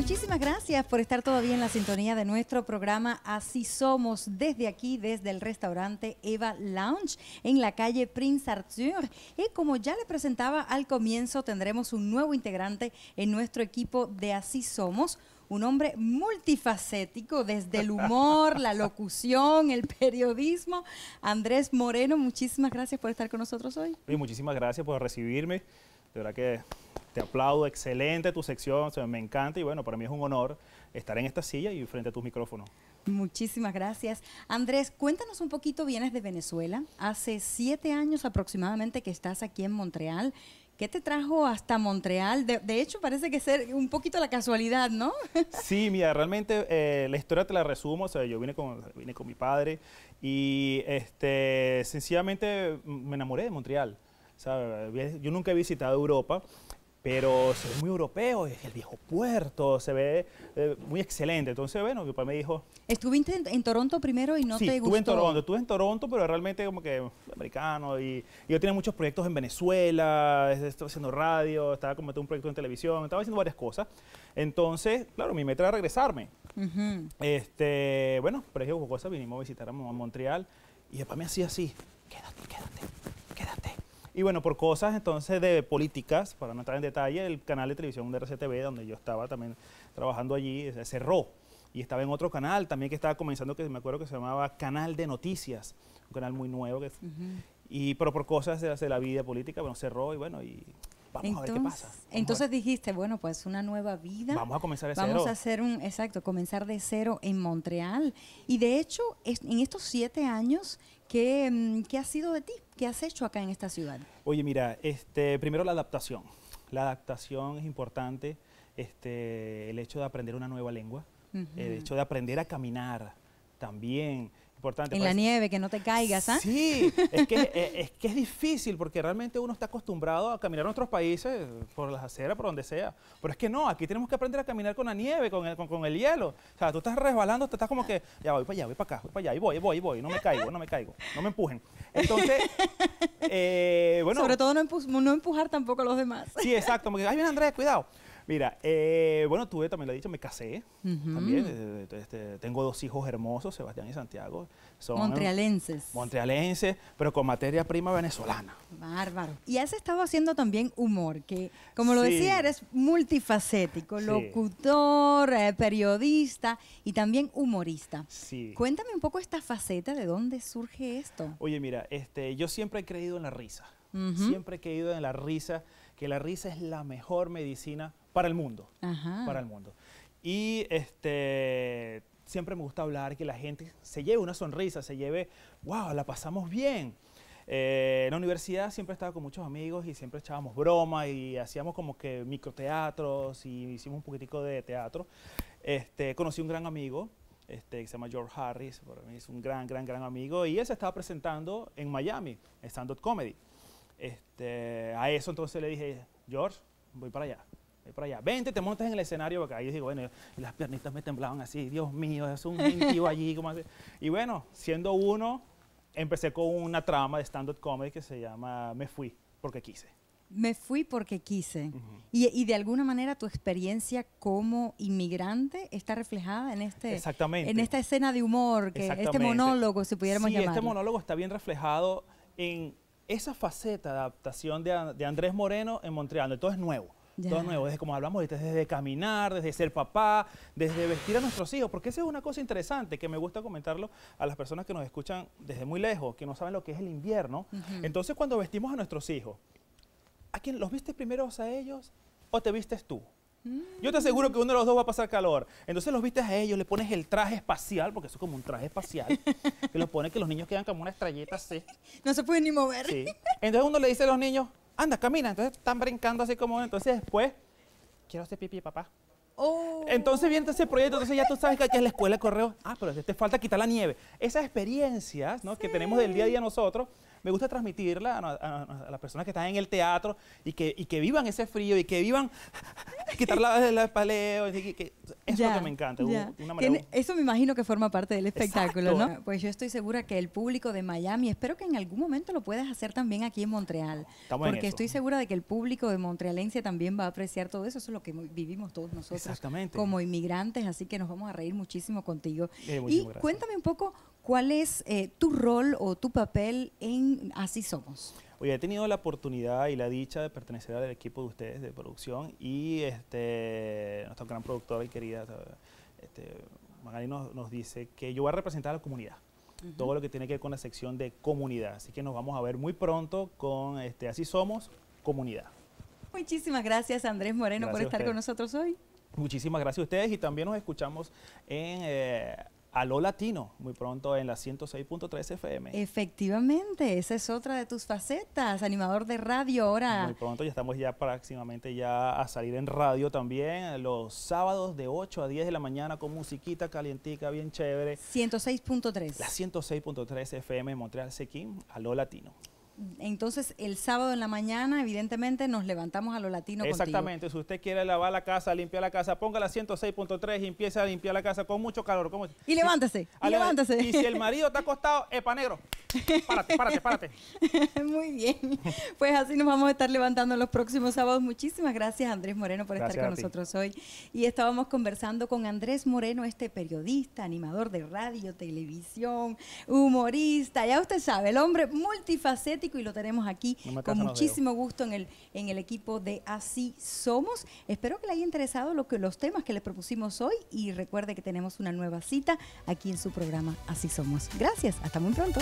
Muchísimas gracias por estar todavía en la sintonía de nuestro programa Así Somos desde aquí, desde el restaurante Eva Lounge en la calle Prince Arthur. Y como ya le presentaba al comienzo, tendremos un nuevo integrante en nuestro equipo de Así Somos un hombre multifacético, desde el humor, la locución, el periodismo. Andrés Moreno, muchísimas gracias por estar con nosotros hoy. Y muchísimas gracias por recibirme. De verdad que te aplaudo, excelente tu sección, me encanta y bueno, para mí es un honor estar en esta silla y frente a tus micrófonos. Muchísimas gracias. Andrés, cuéntanos un poquito, vienes de Venezuela, hace siete años aproximadamente que estás aquí en Montreal. ¿Qué te trajo hasta Montreal? De, hecho, parece que ser un poquito la casualidad, ¿no? sí, mira, realmente eh, la historia te la resumo. yo vine con, vine con mi padre y este, sencillamente me enamoré de Montreal. Yo nunca he visitado Europa, pero se ve muy europeo, es el viejo puerto, se ve eh, muy excelente. Entonces, bueno, mi papá me dijo... ¿Estuviste en, Toronto primero y no te gustó? Sí, estuve en Toronto, estuve en Toronto, pero realmente como que americano y, yo tenía muchos proyectos en Venezuela, estaba haciendo radio, estaba como un proyecto en televisión, estaba haciendo varias cosas. Entonces, claro, mi meta era regresarme. este, bueno, por ejemplo, cosas, vinimos a visitar a, Montreal y mi papá me hacía así, quédate, quédate y bueno, por cosas entonces de políticas, para no entrar en detalle, el canal de televisión de RCTV, donde yo estaba también trabajando allí, eh, cerró. Y estaba en otro canal también que estaba comenzando, que me acuerdo que se llamaba Canal de Noticias, un canal muy nuevo. y, pero por cosas de, de, la vida política, bueno, cerró y bueno, y Vamos entonces, a ver qué pasa. entonces dijiste, bueno, pues una nueva vida. Vamos a comenzar de cero. Vamos a hacer un, exacto, comenzar de cero en Montreal. Y de hecho, en estos siete años, mm, ¿qué, ha sido de ti? ¿Qué has hecho acá en esta ciudad? Oye, mira, este, primero la adaptación. La adaptación es importante. Este, el hecho de aprender una nueva lengua, el hecho de aprender a caminar también, en la nieve, que no te caigas, ¿ah? Sí, eh, es que, es difícil porque realmente uno está acostumbrado a caminar en otros países, por las aceras, por donde sea. Pero es que no, aquí tenemos que aprender a caminar con la nieve, con el, hielo. O sea, tú estás resbalando, te estás como que, ya voy para allá, voy para acá, voy para allá, y voy, voy, voy, no me caigo, no me caigo, no me empujen. Entonces, eh, bueno. Sobre todo no, empujar tampoco a los demás. Sí, exacto, porque, ay, bien Andrés, cuidado. Mira, eh, bueno, tuve también lo he dicho, me casé también. Eh, este, tengo dos hijos hermosos, Sebastián y Santiago. montrealenses. Montrealenses, pero con materia prima venezolana. Bárbaro. Y has estado haciendo también humor, que como lo decía, eres multifacético, locutor, eh, periodista y también humorista. Sí. Cuéntame un poco esta faceta, ¿de dónde surge esto? Oye, mira, este, yo siempre he creído en la risa. Siempre he creído en la risa, que la risa es la mejor medicina para el mundo. Para el mundo. Y este, siempre me gusta hablar que la gente se lleve una sonrisa, se lleve, wow, la pasamos bien. Eh, en la universidad siempre estaba con muchos amigos y siempre echábamos broma y hacíamos como que microteatros y hicimos un poquitico de teatro. Este, conocí un gran amigo este, que se llama George Harris, para mí es un gran, gran, gran amigo y él se estaba presentando en Miami, en stand-up comedy. Este, a eso entonces le dije, George, voy para allá para allá. Vente, te montas en el escenario acá. Y digo, bueno, y las piernitas me temblaban así, Dios mío, es un gentío allí. ¿cómo Y bueno, siendo uno, empecé con una trama de stand-up comedy que se llama Me Fui porque quise. Me fui porque quise. y, y, de alguna manera tu experiencia como inmigrante está reflejada en este Exactamente. en esta escena de humor, que este monólogo, si pudiéramos sí, Este monólogo está bien reflejado en esa faceta de adaptación de, de Andrés Moreno en Montreal. Todo es nuevo. Todo nuevo, desde como hablamos desde caminar, desde ser papá, desde vestir a nuestros hijos, porque esa es una cosa interesante que me gusta comentarlo a las personas que nos escuchan desde muy lejos, que no saben lo que es el invierno. Entonces, cuando vestimos a nuestros hijos, ¿a quién los viste primero a ellos o te vistes tú? Yo te aseguro que uno de los dos va a pasar calor. Entonces los vistes a ellos, le pones el traje espacial, porque eso es como un traje espacial, que lo pone que los niños quedan como una estrellita así. No se pueden ni mover. Entonces uno le dice a los niños, anda, camina. Entonces están brincando así como, entonces después, quiero hacer pipí, papá. Oh. Entonces viene ese proyecto, entonces ya tú sabes que aquí es la escuela de correo. Ah, pero te falta quitar la nieve. Esas experiencias ¿no? que tenemos del día a día nosotros, me gusta transmitirla a, las personas que están en el teatro y que, que vivan ese frío y que vivan quitar la, la paleo, y que, eso me imagino que forma parte del espectáculo, ¿no? Pues yo estoy segura que el público de Miami, espero que en algún momento lo puedas hacer también aquí en Montreal. porque estoy segura de que el público de Montrealense también va a apreciar todo eso. Eso es lo que vivimos todos nosotros como inmigrantes, así que nos vamos a reír muchísimo contigo. Eh, y cuéntame un poco cuál es eh, tu rol o tu papel en Así Somos. Oye, he tenido la oportunidad y la dicha de pertenecer al equipo de ustedes de producción y este, nuestra gran productora y querida este, nos, dice que yo voy a representar a la comunidad. Todo lo que tiene que ver con la sección de comunidad. Así que nos vamos a ver muy pronto con este, Así Somos, Comunidad. Muchísimas gracias, Andrés Moreno, por estar con nosotros hoy. Muchísimas gracias a ustedes y también nos escuchamos en eh, Aló Latino, muy pronto en la 106.3 FM. Efectivamente, esa es otra de tus facetas, animador de radio ahora. Muy pronto, ya estamos ya próximamente ya a salir en radio también, los sábados de 8 a 10 de la mañana con musiquita calientica, bien chévere. 106.3. La 106.3 FM Montreal, Sequín, Aló Latino entonces el sábado en la mañana, evidentemente, nos levantamos a lo latino. Exactamente, si usted quiere lavar la casa, limpiar la casa, ponga la 106.3 y empiece a limpiar la casa con mucho calor. ¿Cómo? Y levántese, y, levántese. Y si el marido está acostado, epa negro, párate, párate, párate. Muy bien, pues así nos vamos a estar levantando los próximos sábados. Muchísimas gracias Andrés Moreno por estar con nosotros hoy. Y estábamos conversando con Andrés Moreno, este periodista, animador de radio, televisión, humorista, ya usted sabe, el hombre multifacético y lo tenemos aquí con muchísimo gusto en el, en el equipo de Así Somos. Espero que le haya interesado lo que, los temas que le propusimos hoy y recuerde que tenemos una nueva cita aquí en su programa Así Somos. Gracias, hasta muy pronto.